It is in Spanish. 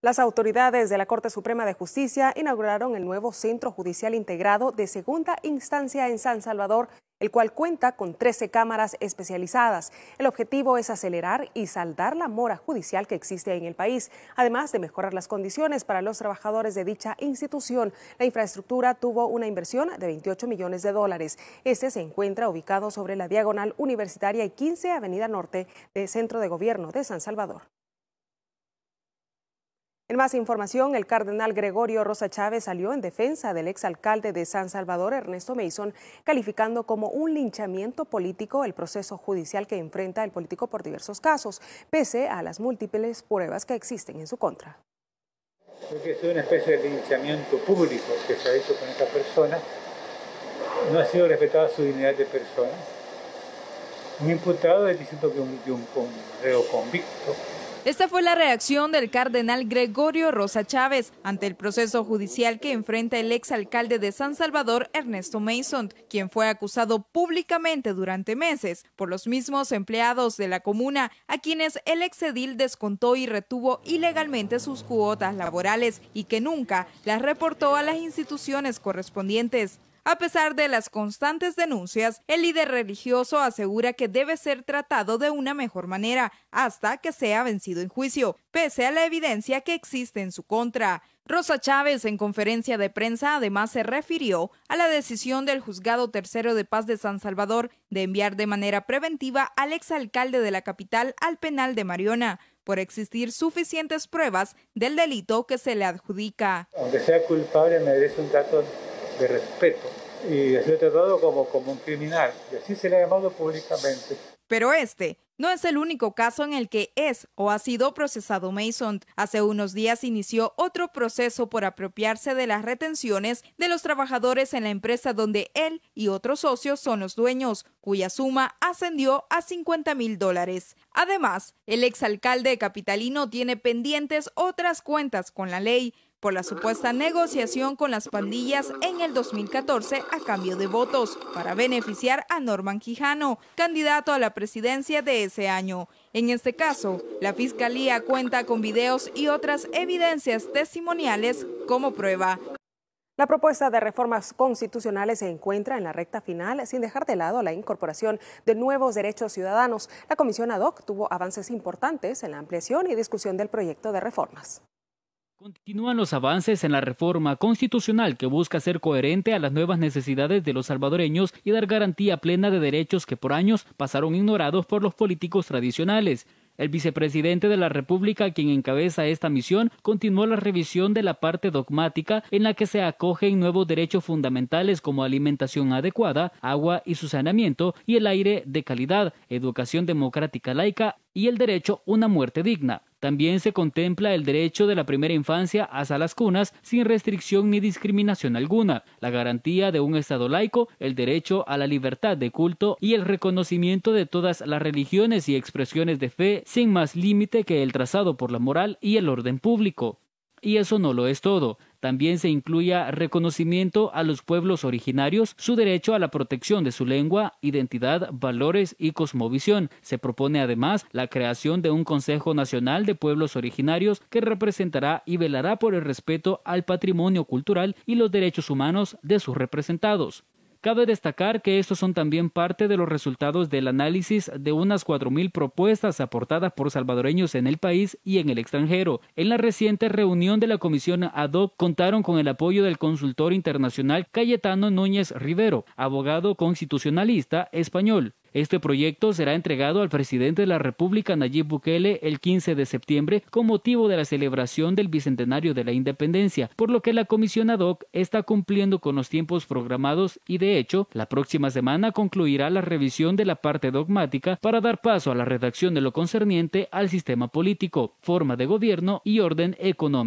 Las autoridades de la Corte Suprema de Justicia inauguraron el nuevo Centro Judicial Integrado de Segunda Instancia en San Salvador, el cual cuenta con 13 cámaras especializadas. El objetivo es acelerar y saldar la mora judicial que existe en el país, además de mejorar las condiciones para los trabajadores de dicha institución. La infraestructura tuvo una inversión de 28 millones de dólares. Este se encuentra ubicado sobre la Diagonal Universitaria y 15 Avenida Norte del Centro de Gobierno de San Salvador. En más información, el cardenal Gregorio Rosa Chávez salió en defensa del exalcalde de San Salvador, Ernesto Mason, calificando como un linchamiento político el proceso judicial que enfrenta el político por diversos casos, pese a las múltiples pruebas que existen en su contra. que es una especie de linchamiento público que se ha hecho con esta persona. No ha sido respetada su dignidad de persona. Un imputado es distinto que un, que un convicto esta fue la reacción del cardenal Gregorio Rosa Chávez ante el proceso judicial que enfrenta el exalcalde de San Salvador, Ernesto Mason, quien fue acusado públicamente durante meses por los mismos empleados de la comuna, a quienes el exedil descontó y retuvo ilegalmente sus cuotas laborales y que nunca las reportó a las instituciones correspondientes. A pesar de las constantes denuncias, el líder religioso asegura que debe ser tratado de una mejor manera hasta que sea vencido en juicio, pese a la evidencia que existe en su contra. Rosa Chávez en conferencia de prensa además se refirió a la decisión del Juzgado Tercero de Paz de San Salvador de enviar de manera preventiva al exalcalde de la capital al penal de Mariona por existir suficientes pruebas del delito que se le adjudica. Aunque sea culpable merece un trato de respeto y ha sido tratado como, como un criminal y así se le ha llamado públicamente. Pero este no es el único caso en el que es o ha sido procesado Mason. Hace unos días inició otro proceso por apropiarse de las retenciones de los trabajadores en la empresa donde él y otros socios son los dueños, cuya suma ascendió a 50 mil dólares. Además, el exalcalde capitalino tiene pendientes otras cuentas con la ley por la supuesta negociación con las pandillas en el 2014 a cambio de votos para beneficiar a Norman Quijano, candidato a la presidencia de ese año. En este caso, la Fiscalía cuenta con videos y otras evidencias testimoniales como prueba. La propuesta de reformas constitucionales se encuentra en la recta final sin dejar de lado la incorporación de nuevos derechos ciudadanos. La comisión ad hoc tuvo avances importantes en la ampliación y discusión del proyecto de reformas. Continúan los avances en la reforma constitucional que busca ser coherente a las nuevas necesidades de los salvadoreños y dar garantía plena de derechos que por años pasaron ignorados por los políticos tradicionales. El vicepresidente de la República, quien encabeza esta misión, continuó la revisión de la parte dogmática en la que se acogen nuevos derechos fundamentales como alimentación adecuada, agua y su saneamiento, y el aire de calidad, educación democrática laica y el derecho a una muerte digna. También se contempla el derecho de la primera infancia hasta las cunas sin restricción ni discriminación alguna, la garantía de un Estado laico, el derecho a la libertad de culto y el reconocimiento de todas las religiones y expresiones de fe sin más límite que el trazado por la moral y el orden público. Y eso no lo es todo. También se incluya reconocimiento a los pueblos originarios, su derecho a la protección de su lengua, identidad, valores y cosmovisión. Se propone además la creación de un Consejo Nacional de Pueblos Originarios que representará y velará por el respeto al patrimonio cultural y los derechos humanos de sus representados. Cabe destacar que estos son también parte de los resultados del análisis de unas 4.000 propuestas aportadas por salvadoreños en el país y en el extranjero. En la reciente reunión de la comisión ad hoc contaron con el apoyo del consultor internacional Cayetano Núñez Rivero, abogado constitucionalista español. Este proyecto será entregado al presidente de la República Nayib Bukele el 15 de septiembre con motivo de la celebración del bicentenario de la independencia, por lo que la comisión ad hoc está cumpliendo con los tiempos programados y de hecho, la próxima semana concluirá la revisión de la parte dogmática para dar paso a la redacción de lo concerniente al sistema político, forma de gobierno y orden económico.